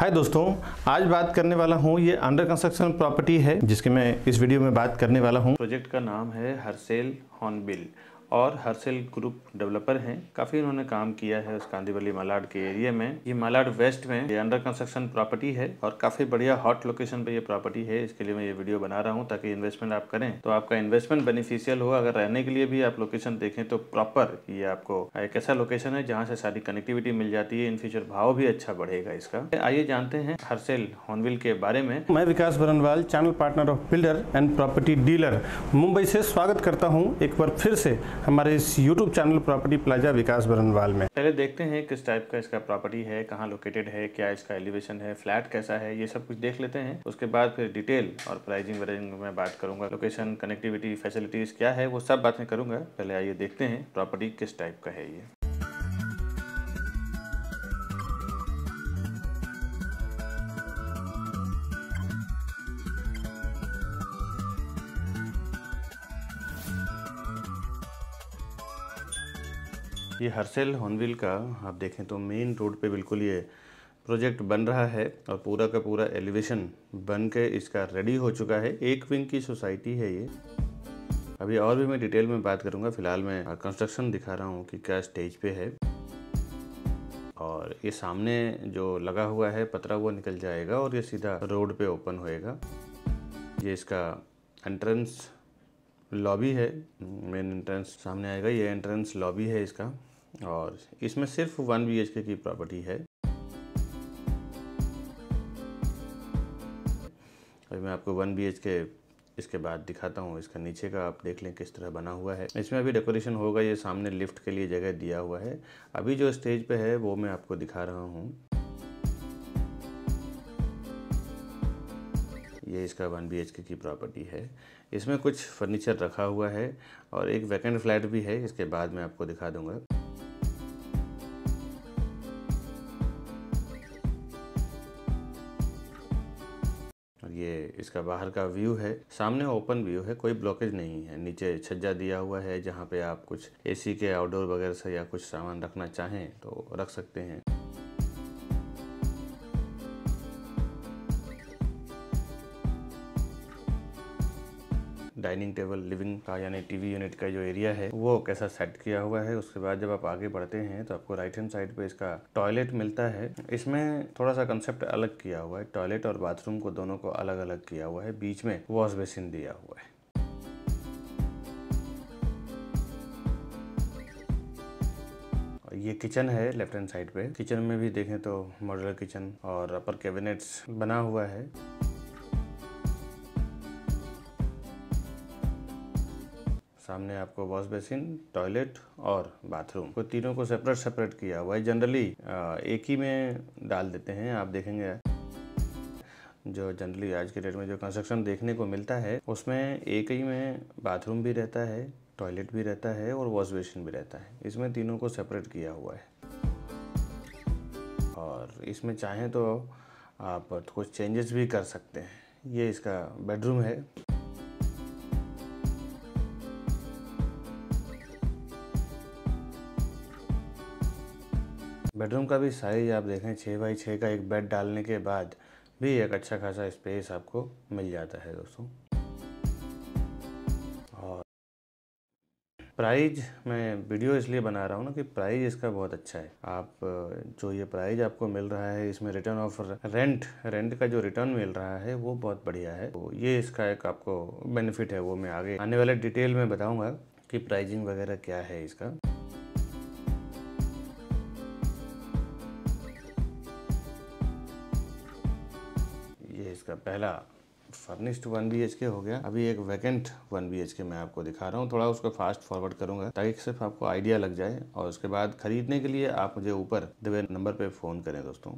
हाय दोस्तों आज बात करने वाला हूँ ये अंडर कंस्ट्रक्शन प्रॉपर्टी है जिसके मैं इस वीडियो में बात करने वाला हूँ प्रोजेक्ट का नाम है हरसेल हॉर्नबिल और हर्सेल ग्रुप डेवलपर हैं काफ़ी इन्होंने काम किया है उस कांदीवली मालाड के एरिया में ये मालाड वेस्ट में ये अंडर कंस्ट्रक्शन प्रॉपर्टी है और काफ़ी बढ़िया हॉट लोकेशन पे ये प्रॉपर्टी है इसके लिए मैं ये वीडियो बना रहा हूँ ताकि इन्वेस्टमेंट आप करें तो आपका इन्वेस्टमेंट बेनिफिशियल हो अगर रहने के लिए भी आप लोकेशन देखें तो प्रॉपर ये आपको एक ऐसा लोकेशन है जहाँ से सारी कनेक्टिविटी मिल जाती है इन फ्यूचर भाव भी अच्छा बढ़ेगा इसका आइए जानते हैं हर्सेल हॉर्नविल के बारे में मैं Vikas Baranwal channel partner of builder and property dealer Mumbai से स्वागत करता हूँ एक बार फिर से हमारे इस YouTube channel property plaza Vikas Baranwal में पहले देखते हैं किस टाइप का इसका प्रॉपर्टी है कहाँ लोकेटेड है क्या इसका एलिवेशन है फ्लैट कैसा है ये सब कुछ देख लेते हैं उसके बाद फिर डिटेल और प्राइजिंग वाइजिंग में बात करूंगा लोकेशन कनेक्टिविटी फैसिलिटीज क्या है वो सब बातें करूंगा पहले आइए देखते हैं प्रॉपर्टी किस टाइप का है ये ये हरसेल हॉर्नविल का आप देखें तो मेन रोड पे बिल्कुल ये प्रोजेक्ट बन रहा है और पूरा का पूरा एलिवेशन बन के इसका रेडी हो चुका है एक विंग की सोसाइटी है ये अभी और भी मैं डिटेल में बात करूंगा फिलहाल मैं कंस्ट्रक्शन दिखा रहा हूँ कि क्या स्टेज पे है और ये सामने जो लगा हुआ है पतरा हुआ निकल जाएगा और ये सीधा रोड पे ओपन होएगा ये इसका एंट्रेंस लॉबी है मेन एंट्रेंस सामने आएगा ये एंट्रेंस लॉबी है इसका और इसमें सिर्फ वन बी की प्रॉपर्टी है अभी मैं आपको वन बी एच के इसके बाद दिखाता हूँ इसका नीचे का आप देख लें किस तरह बना हुआ है इसमें अभी डेकोरेशन होगा ये सामने लिफ्ट के लिए जगह दिया हुआ है अभी जो स्टेज पे है वो मैं आपको दिखा रहा हूँ ये इसका वन बी की प्रॉपर्टी है इसमें कुछ फर्नीचर रखा हुआ है और एक वैकेंट फ्लैट भी है इसके बाद मैं आपको दिखा दूँगा ये इसका बाहर का व्यू है सामने ओपन व्यू है कोई ब्लॉकेज नहीं है नीचे छज्जा दिया हुआ है जहाँ पे आप कुछ एसी के आउटडोर वगैरह से या कुछ सामान रखना चाहें तो रख सकते हैं डाइनिंग टेबल लिविंग का यानी टीवी यूनिट का जो एरिया है वो कैसा सेट किया हुआ है उसके बाद जब आप आगे बढ़ते हैं तो आपको राइट हैंड साइड पे इसका टॉयलेट मिलता है इसमें थोड़ा सा कंसेप्ट अलग किया हुआ है टॉयलेट और बाथरूम को दोनों को अलग अलग किया हुआ है बीच में वॉश बेसिन दिया हुआ है ये किचन है लेफ्ट हैंड साइड पे किचन में भी देखें तो मॉडल किचन और अपर कैबिनेट्स बना हुआ है सामने आपको वॉश बेसिन टॉयलेट और बाथरूम को तीनों को सेपरेट सेपरेट किया हुआ है जनरली एक ही में डाल देते हैं आप देखेंगे जो जनरली आज के डेट में जो कंस्ट्रक्शन देखने को मिलता है उसमें एक ही में बाथरूम भी रहता है टॉयलेट भी रहता है और वॉश बेसिन भी रहता है इसमें तीनों को सेपरेट किया हुआ है और इसमें चाहें तो आप कुछ चेंजेस भी कर सकते हैं ये इसका बेडरूम है बेडरूम का भी साइज़ आप देखें छः बाई छः का एक बेड डालने के बाद भी एक अच्छा खासा स्पेस आपको मिल जाता है दोस्तों और प्राइज मैं वीडियो इसलिए बना रहा हूँ ना कि प्राइज इसका बहुत अच्छा है आप जो ये प्राइज आपको मिल रहा है इसमें रिटर्न ऑफ रेंट रेंट का जो रिटर्न मिल रहा है वो बहुत बढ़िया है तो ये इसका एक आपको बेनिफिट है वो मैं आगे आने वाले डिटेल में बताऊँगा कि प्राइजिंग वगैरह क्या है इसका इसका पहला फर्निश्ड वन बी एच के हो गया अभी एक वैकेंट वन बी एच के मैं आपको दिखा रहा हूँ थोड़ा उसको फास्ट फॉरवर्ड करूँगा ताकि सिर्फ आपको आइडिया लग जाए और उसके बाद खरीदने के लिए आप मुझे ऊपर दिवे नंबर पर फ़ोन करें दोस्तों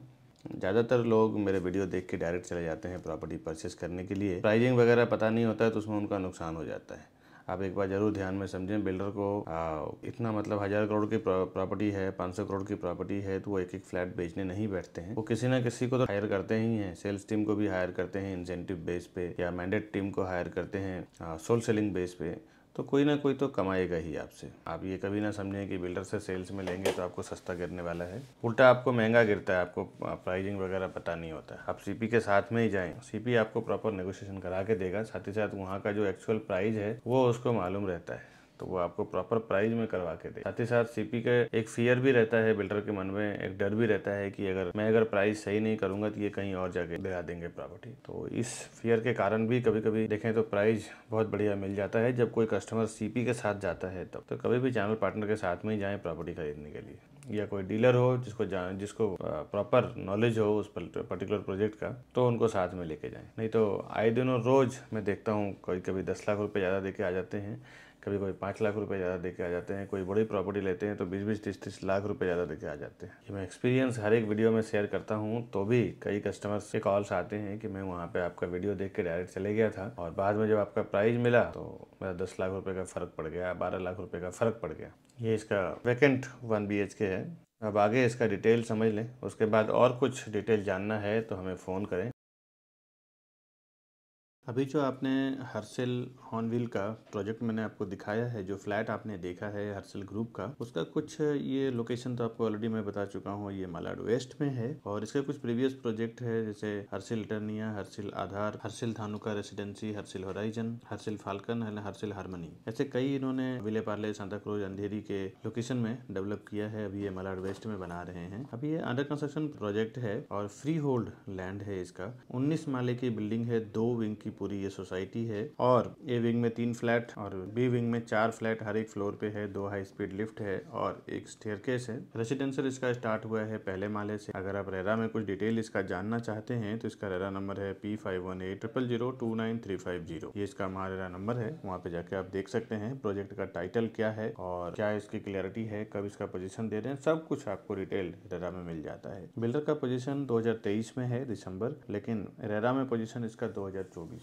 ज़्यादातर लोग मेरे वीडियो देख के डायरेक्ट चले जाते हैं प्रॉपर्टी परचेस करने के लिए प्राइजिंग वगैरह पता नहीं होता है तो उसमें उनका नुकसान हो जाता है आप एक बार जरूर ध्यान में समझें बिल्डर को आ, इतना मतलब हज़ार करोड़ की प्रॉपर्टी है सौ करोड़ की प्रॉपर्टी है तो वो एक एक फ्लैट बेचने नहीं बैठते हैं वो किसी ना किसी को तो हायर करते ही हैं सेल्स टीम को भी हायर करते हैं इंसेंटिव बेस पे या मैंडेट टीम को हायर करते हैं सोल सेलिंग बेस पे तो कोई ना कोई तो कमाएगा ही आपसे आप ये कभी ना समझें कि बिल्डर से सेल्स में लेंगे तो आपको सस्ता गिरने वाला है उल्टा आपको महंगा गिरता है आपको प्राइजिंग वगैरह पता नहीं होता है आप सीपी के साथ में ही जाएं सीपी आपको प्रॉपर नेगोशिएशन करा के देगा साथ ही साथ वहाँ का जो एक्चुअल प्राइस है वो उसको मालूम रहता है तो वो आपको प्रॉपर प्राइज में करवा के दे साथ ही साथ सीपी का एक फियर भी रहता है बिल्डर के मन में एक डर भी रहता है कि अगर मैं अगर प्राइस सही नहीं करूंगा तो ये कहीं और जाके दिला देंगे प्रॉपर्टी तो इस फियर के कारण भी कभी कभी देखें तो प्राइज बहुत बढ़िया मिल जाता है जब कोई कस्टमर सी के साथ जाता है तब तो कभी भी चैनल पार्टनर के साथ में ही जाए प्रॉपर्टी खरीदने के लिए या कोई डीलर हो जिसको जान जिसको प्रॉपर नॉलेज हो उस पर्टिकुलर प्रोजेक्ट का तो उनको साथ में लेके जाएं नहीं तो आए दिनों रोज़ मैं देखता हूँ कभी कभी दस लाख रुपए ज़्यादा दे के आ जाते हैं कभी कोई पाँच लाख रुपए ज़्यादा दे के आ जाते हैं कोई बड़ी प्रॉपर्टी लेते हैं तो बीस बीस तीस तीस लाख रुपए ज़्यादा दे के आ जाते हैं ये मैं एक्सपीरियंस हर एक वीडियो में शेयर करता हूँ तो भी कई कस्टमर्स के कॉल्स आते हैं कि मैं वहाँ पे आपका वीडियो देख के डायरेक्ट चले गया था और बाद में जब आपका प्राइज मिला तो मेरा दस लाख रुपये का फ़र्क पड़ गया बारह लाख रुपये का फ़र्क पड़ गया ये इसका वैकेंट वन बी है अब आगे इसका डिटेल समझ लें उसके बाद और कुछ डिटेल जानना है तो हमें फ़ोन करें अभी जो आपने हर्सेल हॉर्नविल का प्रोजेक्ट मैंने आपको दिखाया है जो फ्लैट आपने देखा है हर्सल ग्रुप का उसका कुछ ये लोकेशन तो आपको ऑलरेडी मैं बता चुका हूँ ये मालाड वेस्ट में है और इसका कुछ प्रीवियस प्रोजेक्ट है जैसे हर्सिल टर्निया Harsil Aadhaar Harsil Dhanuka Residency Harsil Horizon Harsil Falcon Harsil Harmony ऐसे कई इन्होंने विले पार्ले सांता क्रोज अंधेरी के लोकेशन में डेवलप किया है अभी ये मालाड वेस्ट में बना रहे हैं अभी ये अंडर कंस्ट्रक्शन प्रोजेक्ट है और फ्री होल्ड लैंड है इसका उन्नीस माले की बिल्डिंग है दो विंग की पूरी ये सोसाइटी है और ये विंग में तीन फ्लैट और बी विंग में चार फ्लैट हर एक फ्लोर पे है दो हाई स्पीड लिफ्ट है और एक स्टेयरकेस है रेसिडेंशियल इसका स्टार्ट हुआ है पहले माले से अगर आप रेरा में कुछ डिटेल इसका जानना चाहते हैं तो इसका रेरा नंबर है P five one eight triple zero two nine three five zero ये इसका हमारा नंबर है वहाँ पे जाके आप देख सकते हैं प्रोजेक्ट का टाइटल क्या है और क्या इसकी क्लियरिटी है कब इसका पोजिशन दे रहे हैं सब कुछ आपको डिटेल रेरा में मिल जाता है बिल्डर का पोजिशन दो में है दिसंबर लेकिन रेरा में पोजिशन इसका दो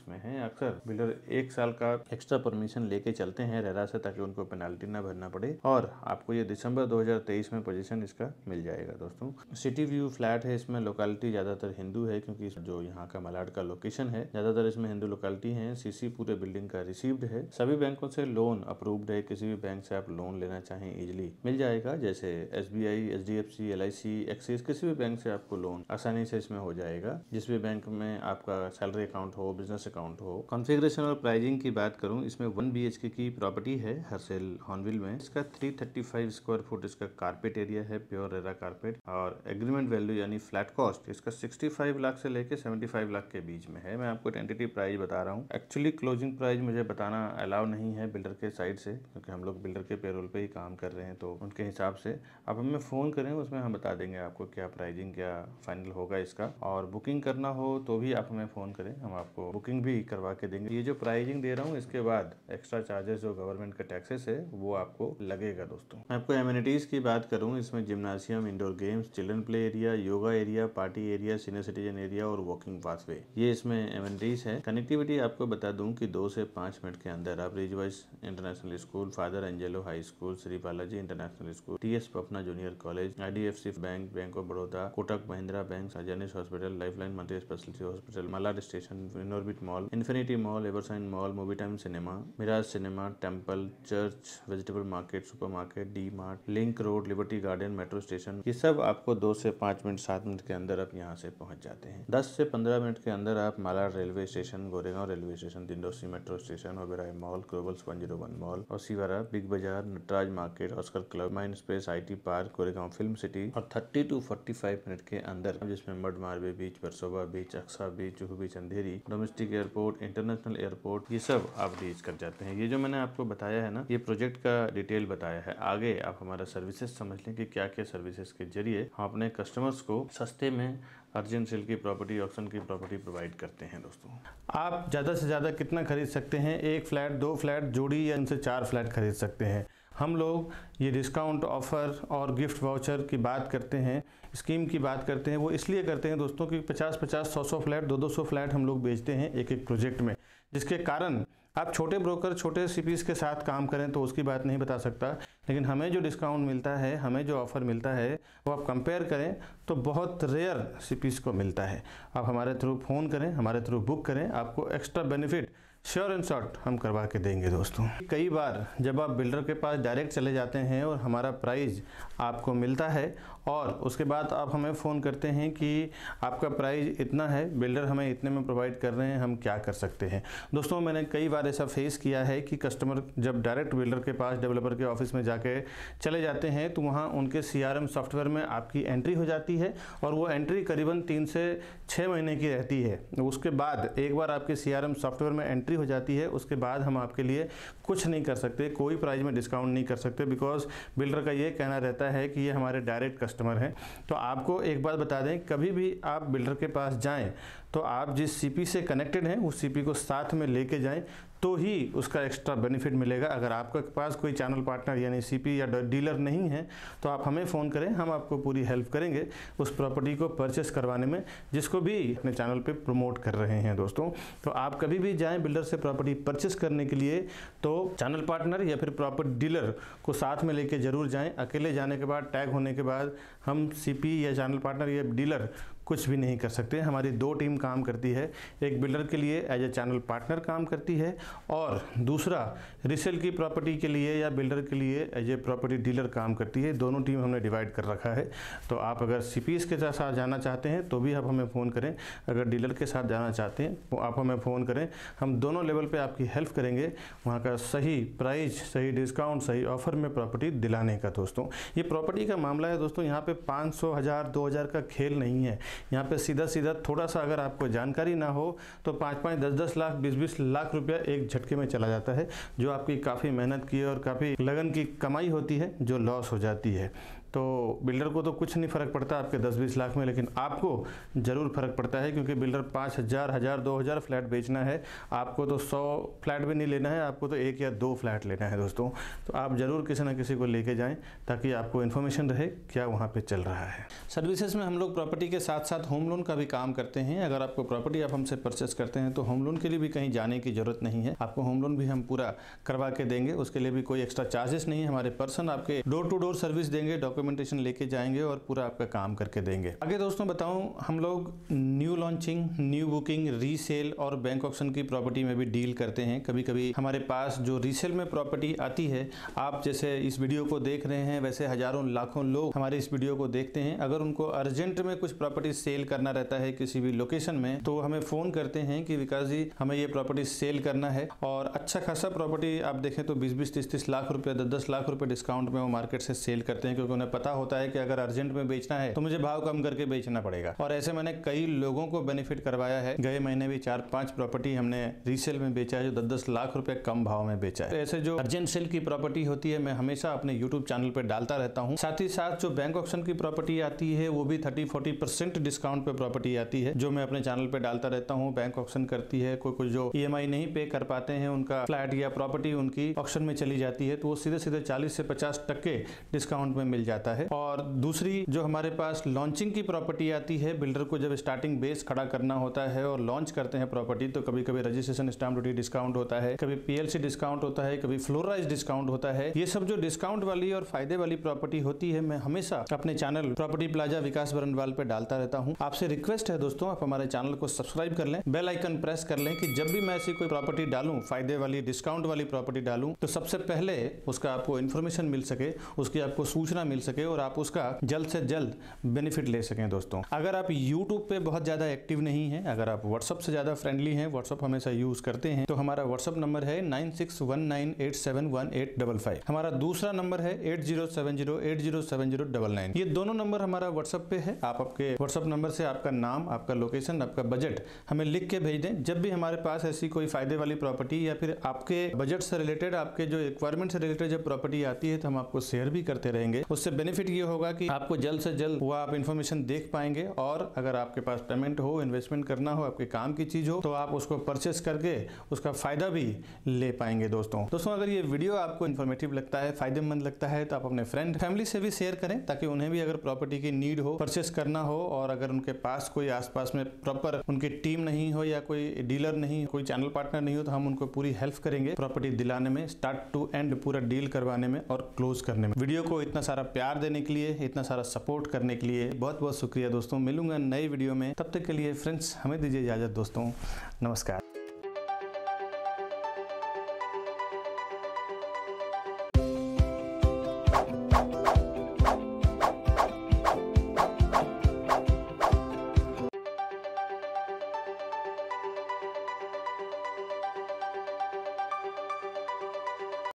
में है अक्सर बिल्डर एक साल का का एक्स्ट्रा परमिशन लेके चलते हैं रेरा से ताकि उनको पेनाल्टी ना भरना पड़े और आपको ये दिसंबर 2023 में पोजीशन इसका मिल जाएगा दोस्तों सिटी व्यू फ्लैट है इसमें लोकेलिटी ज़्यादातर हिंदू है क्योंकि जो यहाँ का मलाड का लोकेशन है ज़्यादातर इसमें हिंदू लोकेलिटी है सीसी पूरे बिल्डिंग का रिसीव्ड है सभी बैंकों से लोन अप्रूव्ड है किसी भी बैंक से आप लोन लेना चाहें इजिली मिल जाएगा जैसे S B I H D F C L I C Axis किसी भी बैंक से आपको लोन आसानी से इसमें हो जाएगा जिस भी बैंक में आपका सैलरी अकाउंट हो बिजनेस अकाउंट हो कॉन्फ़िगरेशन और प्राइजिंग की बात करूँ इसमें वन बी की प्रॉपर्टी है हरसेल हॉनविल में इसका 335 स्क्वायर फुट इसका कारपेट एरिया है प्योर रेरा कारपेट और एग्रीमेंट वैल्यू यानी फ्लैट कॉस्ट इसका 65 लाख से लेके 75 लाख के बीच में है मैं आपको टेंटेटिव प्राइस बता रहा हूँ एक्चुअली क्लोजिंग प्राइस मुझे बताना अलाउ नहीं है बिल्डर के साइड से क्योंकि हम लोग बिल्डर के पेरोल पे ही काम कर रहे हैं तो उनके हिसाब से आप हमें फ़ोन करें उसमें हम बता देंगे आपको क्या प्राइजिंग क्या फाइनल होगा इसका और बुकिंग करना हो तो भी आप हमें फ़ोन करें हम आपको बुकिंग भी करवा के देंगे ये जो प्राइजिंग दे रहा हूँ हूँ इसके बाद एक्स्ट्रा चार्जेस जो गवर्नमेंट का टैक्सेस है वो आपको लगेगा दोस्तों मैं आपको एम्यूनिटीज़ की बात करूँ इसमें gymnasium indoor games children play area yoga area party area senior citizen area और वॉकिंग पाथवे ये इसमें एम्यूनिटीज़ है कनेक्टिविटी आपको बता दूँ की दो से पांच मिनट के अंदर आप रिजवाइज international school father Angelo high school Shri Balaji international school T S पपना जूनियर कॉलेज आई bank bank of Baroda Kotak Mahindra bank सजानिस हॉस्पिटल लाइफ लाइन मंत्री speciality hospital Malad station Inorbit mall Infinity mall Evershine mall movie time cinema Miraj cinema temple church vegetable market supermarket D mart link road liberty garden metro station ये सब आपको दो से पांच minute सात minute के अंदर आप यहाँ से पहुंच जाते हैं दस से पंद्रह मिनट के अंदर आप माला railway station Goregaon railway station Dindoshi metro station Oberoi mall globals one zero one mall और सीवारा big bazaar Natraj market Oscar club mindspace I T park Goregaon film city और thirty to forty five minute के अंदर जिसमें Madh Marve beach Versova beach Aksa beach Juhu beach Andheri domestic airport international airport ये सब तब मतलब आप रीच कर जाते हैं ये जो मैंने आपको बताया है ना ये प्रोजेक्ट का डिटेल बताया है आगे आप हमारा सर्विसेज समझ लें कि क्या क्या सर्विसेज के जरिए हम अपने कस्टमर्स को सस्ते में अर्जेंट सेल की प्रॉपर्टी ऑप्शन की प्रॉपर्टी प्रोवाइड करते हैं दोस्तों आप ज़्यादा से ज़्यादा कितना खरीद सकते हैं एक फ्लैट दो फ्लैट जोड़ी या इनसे चार फ्लैट खरीद सकते हैं हम लोग ये डिस्काउंट ऑफ़र और गिफ्ट वाउचर की बात करते हैं स्कीम की बात करते हैं वो इसलिए करते हैं दोस्तों कि 50 50 100 100 फ्लैट दो दो सौ फ्लैट हम लोग बेचते हैं एक एक प्रोजेक्ट में जिसके कारण आप छोटे ब्रोकर छोटे सी के साथ काम करें तो उसकी बात नहीं बता सकता लेकिन हमें जो डिस्काउंट मिलता है हमें जो ऑफ़र मिलता है वो आप कंपेयर करें तो बहुत रेयर सी को मिलता है आप हमारे थ्रू फ़ोन करें हमारे थ्रू बुक करें आपको extra benefit sure and short हम करवा के देंगे दोस्तों कई बार जब आप बिल्डर के पास डायरेक्ट चले जाते हैं और हमारा प्राइस आपको मिलता है और उसके बाद आप हमें फ़ोन करते हैं कि आपका प्राइस इतना है बिल्डर हमें इतने में प्रोवाइड कर रहे हैं हम क्या कर सकते हैं दोस्तों मैंने कई बार ऐसा फेस किया है कि कस्टमर जब डायरेक्ट बिल्डर के पास डेवलपर के ऑफिस में जाके चले जाते हैं तो वहाँ उनके सी सॉफ्टवेयर में आपकी एंट्री हो जाती है और वो एंट्री करीबन तीन से छः महीने की रहती है उसके बाद एक बार आपके सी सॉफ्टवेयर में एंट्री एंट्री हो जाती है उसके बाद हम आपके लिए कुछ नहीं कर सकते कोई प्राइस में डिस्काउंट नहीं कर सकते बिकॉज बिल्डर का ये कहना रहता है कि ये हमारे डायरेक्ट कस्टमर हैं तो आपको एक बात बता दें कभी भी आप बिल्डर के पास जाएँ तो आप जिस सीपी से कनेक्टेड हैं उस सीपी को साथ में लेके जाएं तो ही उसका एक्स्ट्रा बेनिफिट मिलेगा अगर आपके पास कोई चैनल पार्टनर यानी सीपी या डीलर नहीं है तो आप हमें फ़ोन करें हम आपको पूरी हेल्प करेंगे उस प्रॉपर्टी को परचेस करवाने में जिसको भी अपने चैनल पे प्रमोट कर रहे हैं दोस्तों तो आप कभी भी जाएं बिल्डर से प्रॉपर्टी परचेस करने के लिए तो चैनल पार्टनर या फिर प्रॉपर्टी डीलर को साथ में लेके ज़रूर जाएँ अकेले जाने के बाद टैग होने के बाद हम सी या चैनल पार्टनर या डीलर कुछ भी नहीं कर सकते हमारी दो टीम काम करती है एक बिल्डर के लिए एज ए चैनल पार्टनर काम करती है और दूसरा रिसेल की प्रॉपर्टी के लिए या बिल्डर के लिए एज ए प्रॉपर्टी डीलर काम करती है दोनों टीम हमने डिवाइड कर रखा है तो आप अगर सी के साथ जाना चाहते हैं तो भी आप हमें फ़ोन करें अगर डीलर के साथ जाना चाहते हैं तो आप हमें फ़ोन करें हम दोनों लेवल पर आपकी हेल्प करेंगे वहाँ का सही प्राइस सही डिस्काउंट सही ऑफर में प्रॉपर्टी दिलाने का दोस्तों ये प्रॉपर्टी का मामला है दोस्तों यहाँ पे 500 हज़ार दो हज़ार का खेल नहीं है यहाँ पे सीधा सीधा थोड़ा सा अगर आपको जानकारी ना हो तो पाँच पाँच दस दस लाख बीस बीस लाख रुपया एक झटके में चला जाता है जो आपकी काफ़ी मेहनत की और काफ़ी लगन की कमाई होती है जो लॉस हो जाती है तो बिल्डर को तो कुछ नहीं फ़र्क पड़ता आपके 10-20 लाख में लेकिन आपको ज़रूर फ़र्क पड़ता है क्योंकि बिल्डर पाँच हज़ार हज़ार दो हज़ार फ्लैट बेचना है आपको तो सौ फ्लैट भी नहीं लेना है आपको तो एक या दो फ्लैट लेना है दोस्तों तो आप ज़रूर किसी ना किसी को लेके जाएँ ताकि आपको इन्फॉर्मेशन रहे क्या वहाँ पर चल रहा है सर्विसेज में हम लोग प्रॉपर्टी के साथ साथ होम लोन का भी काम करते हैं अगर आपको प्रॉपर्टी आप हमसे परचेस करते हैं तो होम लोन के लिए भी कहीं जाने की ज़रूरत नहीं है आपको होम लोन भी हम पूरा करवा के देंगे उसके लिए भी कोई एक्स्ट्रा चार्जेस नहीं है हमारे पर्सन आपके डोर टू डोर सर्विस देंगे डॉक्टर डॉक्यूमेंटेशन लेके जाएंगे और पूरा आपका काम करके देंगे आगे दोस्तों बताऊं हम लोग new launching new booking resale और बैंक ऑप्शन की प्रॉपर्टी में भी डील करते हैं कभी कभी हमारे पास जो रीसेल में प्रॉपर्टी आती है आप जैसे इस वीडियो को देख रहे हैं वैसे हजारों लाखों लोग हमारे इस वीडियो को देखते हैं अगर उनको अर्जेंट में कुछ प्रॉपर्टी सेल करना रहता है किसी भी लोकेशन में तो हमें फ़ोन करते हैं कि विकास जी हमें ये प्रॉपर्टी सेल करना है और अच्छा खासा प्रॉपर्टी आप देखें तो बीस बीस तीस तीस लाख रुपए दस दस लाख रुपए डिस्काउंट में वो मार्केट से सेल करते हैं क्योंकि उन्हें पता होता है कि अगर अर्जेंट में बेचना है तो मुझे भाव कम करके बेचना पड़ेगा और ऐसे मैंने कई लोगों को बेनिफिट करवाया है गए महीने भी चार पांच प्रॉपर्टी हमने रीसेल में बेचा है जो दस दस लाख रुपए कम भाव में बेचा है ऐसे जो अर्जेंट सेल की प्रॉपर्टी होती है मैं हमेशा अपने यूट्यूब चैनल पर डालता रहता हूँ साथ ही साथ जो बैंक ऑप्शन की प्रॉपर्टी आती है वो भी थर्टी फोर्टी परसेंट डिस्काउंट पे प्रॉपर्टी आती है जो मैं अपने चैनल पर डालता रहता हूँ बैंक ऑप्शन करती है कोई कुछ जो ई नहीं पे कर पाते हैं उनका फ्लैट या प्रॉपर्टी उनकी ऑप्शन में चली जाती है तो वो सीधे सीधे चालीस से पचास टक्के डिस्काउंट में मिल जाता आता है और दूसरी जो हमारे पास लॉन्चिंग की प्रॉपर्टी आती है बिल्डर को जब स्टार्टिंग बेस खड़ा करना होता है और लॉन्च करते हैं प्रॉपर्टी तो कभी कभी रजिस्ट्रेशन स्टाम्प ड्यूटी डिस्काउंट होता है कभी पीएलसी डिस्काउंट होता है कभी फ्लोराइज डिस्काउंट होता है ये सब जो डिस्काउंट वाली और फायदे वाली प्रॉपर्टी होती है मैं हमेशा अपने channel property plaza Vikas Barnwal पर डालता रहता हूँ आपसे रिक्वेस्ट है दोस्तों आप हमारे चैनल को सब्सक्राइब कर लें बेल आइकन प्रेस कर लें कि जब भी मैं ऐसी कोई प्रॉपर्टी डालूं फायदे वाली डिस्काउंट वाली प्रॉपर्टी डालूं तो सबसे पहले उसका आपको इन्फॉर्मेशन मिल सके उसकी आपको सूचना मिल सके सके और आप उसका जल्द से जल्द बेनिफिट ले सकें दोस्तों अगर आप यूट्यूब पे बहुत ज़्यादा एक्टिव नहीं है अगर आप व्हाट्सअप से ज़्यादा फ्रेंडली हैं व्हाट्सअप हमेशा यूज़ करते हैं तो हमारा व्हाट्सअप नंबर है नाइन हमारा दूसरा नंबर है एट ये दोनों नंबर हमारा व्हाट्सअप पे है आप आपके व्हाट्सअप नंबर से आपका नाम आपका लोकेशन आपका बजट हमें लिख के भेज दें जब भी हमारे पास ऐसी कोई फायदे वाली प्रॉपर्टी या फिर आपके बजट से रिलेटेड आपके जो रिक्वायरमेंट से रिलेटेड जब प्रॉपर्टी आती है तो हम आपको शेयर भी करते रहेंगे उससे बेनिफिट ये होगा कि आपको जल्द से जल्द वो आप इन्फॉर्मेशन देख पाएंगे और अगर आपके पास पेमेंट हो इन्वेस्टमेंट करना हो आपके काम की चीज़ हो तो आप उसको परचेस करके उसका फ़ायदा भी ले पाएंगे दोस्तों दोस्तों अगर ये वीडियो आपको इन्फॉर्मेटिव लगता है फायदेमंद लगता है तो आप अपने फ्रेंड फैमिली से भी शेयर करें ताकि उन्हें भी अगर प्रॉपर्टी की नीड हो परचेस करना हो और अगर उनके पास कोई आसपास में प्रॉपर उनकी टीम नहीं हो या कोई डीलर नहीं कोई चैनल पार्टनर नहीं हो तो हम उनको पूरी हेल्प करेंगे प्रॉपर्टी दिलाने में स्टार्ट टू एंड पूरा डील करवाने में और क्लोज करने में वीडियो को इतना सारा प्यार प्यार देने के लिए इतना सारा सपोर्ट करने के लिए बहुत बहुत शुक्रिया दोस्तों मिलूंगा नए वीडियो में तब तक के लिए फ्रेंड्स हमें दीजिए इजाज़त दोस्तों नमस्कार